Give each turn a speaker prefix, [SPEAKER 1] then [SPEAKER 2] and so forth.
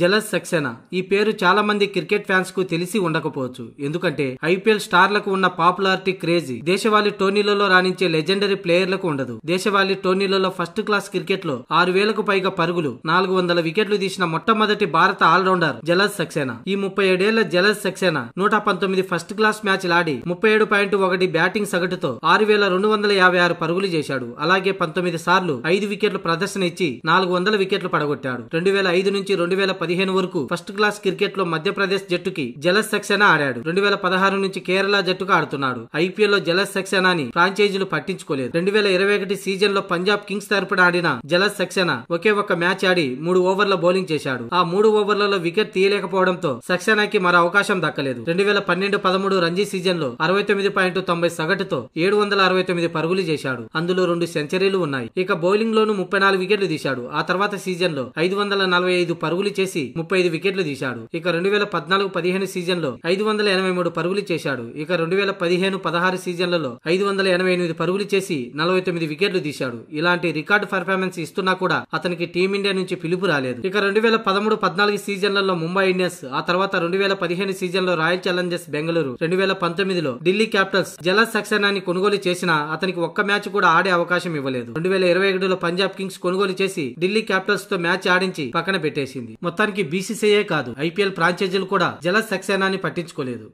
[SPEAKER 1] jealous Saxena ఈ పేరు చాలా మంది క్రికెట్ ఫ్యాన్స్ కు తెలిసి ఉండకపోవచ్చు ఎందుకంటే ఐపీఎల్ స్టార్లకు ఉన్న పాపులారిటీ క్రేజీ దేశవాళి టోర్నీలలో రాణించే లెజెండరీ ప్లేయర్లకు ఉండదు దేశవాళి టోర్నీలలో ఫస్ట్ క్లాస్ క్రికెట్ లో ఆరు వేలకు పైగా పరుగులు నాలుగు వందల వికెట్లు తీసిన మొట్టమొదటి భారత ఆల్రౌండర్ జలస్ సక్సేనా ఈ ముప్పై ఏడేళ్ల జలస్ సక్సేనా నూట పంతొమ్మిది ఫస్ట్ క్లాస్ మ్యాచ్లు ఆడి ముప్పై ఏడు పాయింట్ ఒకటి బ్యాటింగ్ సగటుతో ఆరు వేల రెండు వందల యాభై ఆరు పరుగులు చేశాడు అలాగే పంతొమ్మిది సార్లు ఐదు వికెట్లు ప్రదర్శన ఇచ్చి నాలుగు వందల వికెట్లు పడగొట్టాడు రెండు వేల ఐదు నుంచి రెండు వేల పదిహేను వరకు ఫస్ట్ క్లాస్ క్రికెట్ లో మధ్యప్రదేశ్ జట్టుకి జలస్ సక్సేనా ఆడాడు రెండు వేల పదహారు నుంచి కేరళ జట్టుకు ఆడుతున్నాడు ఐపీఎల్ లో జలస్ సక్సేనాని ఫ్రాంచైజీలు పట్టించుకోలేదు రెండు వేల ఇరవై ఒకటి సీజన్ లో పంజాబ్ కింగ్స్ తరపున ఆడిన జలస్ సక్సేనా ఒకే ఒక్క మ్యాచ్ ఆడి మూడు ఓవర్ల బౌలింగ్ చేశాడు ఆ మూడు ఓవర్లలో వికెట్ తీయలేకపోవడంతో సక్సేనాకి మరో అవకాశం దక్కలేదు రెండు వేల పన్నెండు పదమూడు రంజీ సీజన్ లో అరవై తొమ్మిది పాయింట్ తొంభై సగటుతో ఏడు వందల అరవై తొమ్మిది పరుగులు చేశాడు అందులో రెండు సెంచరీలు ఉన్నాయి ఇక బౌలింగ్ లోను ముప్పై నాలుగు వికెట్లు తీశాడు ఆ తర్వాత సీజన్ లో ఐదు వందల నలభై ఐదు పరుగులు చేసి చేసి ముప్పై ఐదు వికెట్లు తీశాడు ఇక రెండు వేల పద్నాలుగు పదిహేను సీజన్ లో ఐదు వందల ఎనభై మూడు పరుగులు చేశాడు ఇక రెండు వేల పదిహేను పదహారు సీజన్లలో ఐదు వందల ఎనభై ఎనిమిది పరుగులు చేసి నలభై తొమ్మిది వికెట్లు తీశాడు ఇలాంటి రికార్డు పర్ఫార్మెన్స్ ఇస్తున్నా కూడా అతనికి టీమిండియా నుంచి పిలుపు రాలేదు ఇక రెండు వేల పదమూడు పద్నాలుగు సీజన్లలో ముంబై ఇండియన్స్ ఆ తర్వాత రెండు వేల పదిహేను సీజన్లో రాయల్ ఛాలెంజర్స్ బెంగళూరు రెండు వేల పంతొమ్మిదిలో ఢిల్లీ క్యాపిటల్స్ జల సక్సేనాని కొనుగోలు చేసినా అతనికి ఒక్క మ్యాచ్ కూడా ఆడే అవకాశం ఇవ్వలేదు రెండు వేల ఇరవై ఒకటిలో పంజాబ్ కింగ్స్ కొనుగోలు చేసి ఢిల్లీ క్యాపిటల్స్ తో మ్యాచ్ ఆడించి పక్కన పెట్టేసింది మొత్తానికి బీసీసీఐ కాదు ఐపీఎల్ ఫ్రాంచైజీలు కూడా జల సక్సేనాని పట్టించుకోలేదు